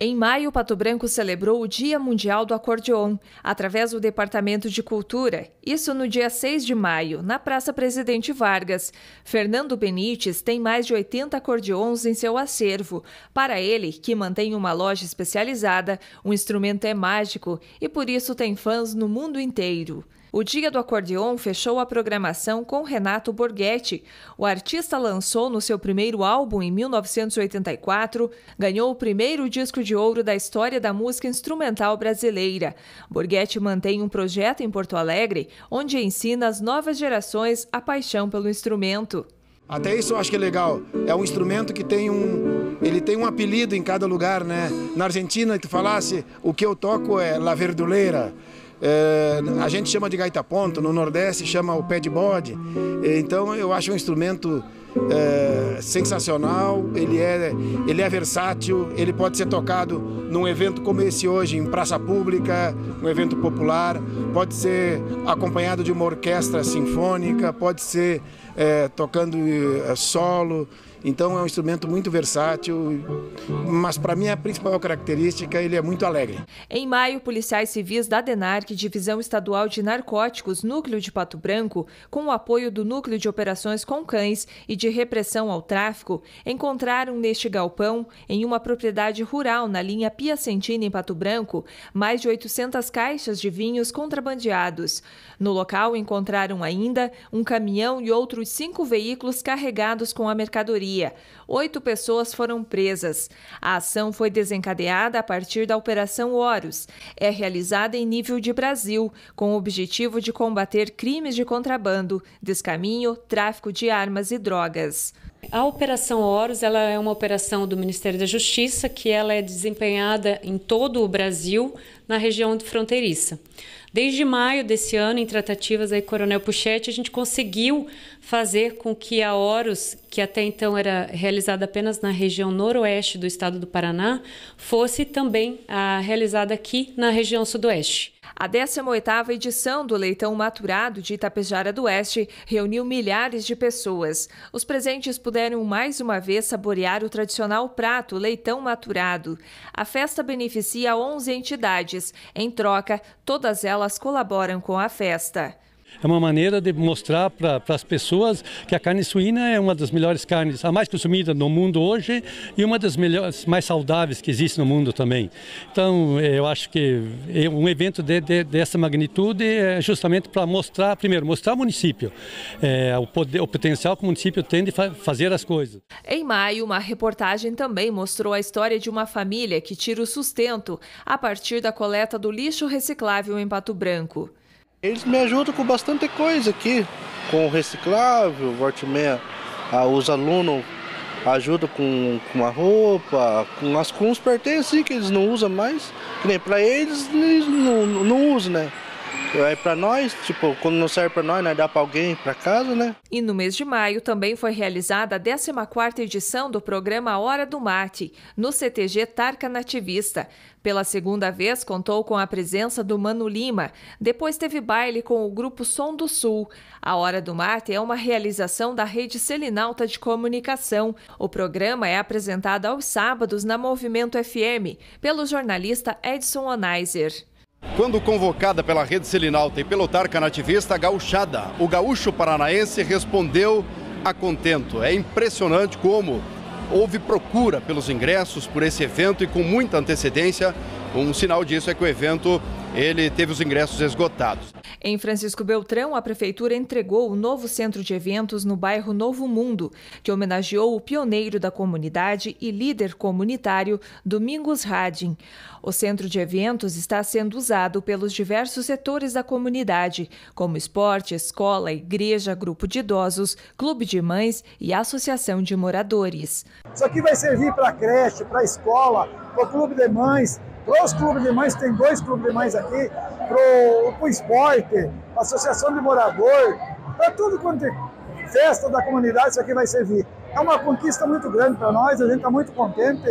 Em maio, Pato Branco celebrou o Dia Mundial do Acordeon, através do Departamento de Cultura, isso no dia 6 de maio, na Praça Presidente Vargas. Fernando Benites tem mais de 80 acordeons em seu acervo. Para ele, que mantém uma loja especializada, o um instrumento é mágico e por isso tem fãs no mundo inteiro. O Dia do Acordeon fechou a programação com Renato Borghetti. O artista lançou no seu primeiro álbum em 1984, ganhou o primeiro disco de ouro da história da música instrumental brasileira. Borghetti mantém um projeto em Porto Alegre onde ensina as novas gerações a paixão pelo instrumento. Até isso eu acho que é legal. É um instrumento que tem um. Ele tem um apelido em cada lugar, né? Na Argentina, tu falasse, o que eu toco é La verdureira. É, a gente chama de gaita ponto, no Nordeste chama o pé de bode. Então eu acho um instrumento é, sensacional, ele é, ele é versátil, ele pode ser tocado num evento como esse hoje, em praça pública, um evento popular, pode ser acompanhado de uma orquestra sinfônica, pode ser é, tocando é, solo. Então é um instrumento muito versátil, mas para mim a principal característica ele é muito alegre. Em maio, policiais civis da DENARC, Divisão Estadual de Narcóticos, Núcleo de Pato Branco, com o apoio do Núcleo de Operações com Cães e de Repressão ao Tráfico, encontraram neste galpão, em uma propriedade rural na linha Piacentina, em Pato Branco, mais de 800 caixas de vinhos contrabandeados. No local encontraram ainda um caminhão e outros cinco veículos carregados com a mercadoria Oito pessoas foram presas. A ação foi desencadeada a partir da Operação Horus. É realizada em nível de Brasil, com o objetivo de combater crimes de contrabando, descaminho, tráfico de armas e drogas. A Operação Horus ela é uma operação do Ministério da Justiça que ela é desempenhada em todo o Brasil, na região fronteiriça. Desde maio desse ano, em tratativas aí, Coronel Puchete, a gente conseguiu fazer com que a Horus, que até então era realizada apenas na região noroeste do estado do Paraná, fosse também a ah, realizada aqui na região sudoeste. A 18ª edição do Leitão Maturado de Itapejara do Oeste reuniu milhares de pessoas. Os presentes puderam mais uma vez saborear o tradicional prato Leitão Maturado. A festa beneficia 11 entidades. Em troca, todas elas colaboram com a festa. É uma maneira de mostrar para as pessoas que a carne suína é uma das melhores carnes, a mais consumida no mundo hoje e uma das melhores, mais saudáveis que existe no mundo também. Então, eh, eu acho que eh, um evento de, de, dessa magnitude é justamente para mostrar, primeiro, mostrar o município, é, o, poder, o potencial que o município tem de fa fazer as coisas. Em maio, uma reportagem também mostrou a história de uma família que tira o sustento a partir da coleta do lixo reciclável em Pato Branco. Eles me ajudam com bastante coisa aqui, com reciclável, volta ah, os alunos ajudam com, com a roupa, com, as, com os pertences que eles não usam mais, que nem para eles, eles não, não usam, né? É para nós, tipo, quando não serve para nós, nós né, dá para alguém, para casa, né? E no mês de maio também foi realizada a 14ª edição do programa Hora do Mate, no CTG Tarca Nativista. Pela segunda vez contou com a presença do Mano Lima. Depois teve baile com o grupo Som do Sul. A Hora do Mate é uma realização da Rede Selinalta de Comunicação. O programa é apresentado aos sábados na Movimento FM pelo jornalista Edson Onaiser. Quando convocada pela rede Selinalta e pelo Tarca nativista Gauchada, o gaúcho paranaense respondeu a contento. É impressionante como houve procura pelos ingressos por esse evento e com muita antecedência. Um sinal disso é que o evento ele teve os ingressos esgotados. Em Francisco Beltrão, a prefeitura entregou o novo centro de eventos no bairro Novo Mundo, que homenageou o pioneiro da comunidade e líder comunitário Domingos Radin. O centro de eventos está sendo usado pelos diversos setores da comunidade, como esporte, escola, igreja, grupo de idosos, clube de mães e associação de moradores. Isso aqui vai servir para creche, para escola, para o clube de mães, para os clubes de mães, tem dois clubes de mães aqui, para o esporte, associação de morador, para tudo quanto é festa da comunidade, isso aqui vai servir. É uma conquista muito grande para nós, a gente está muito contente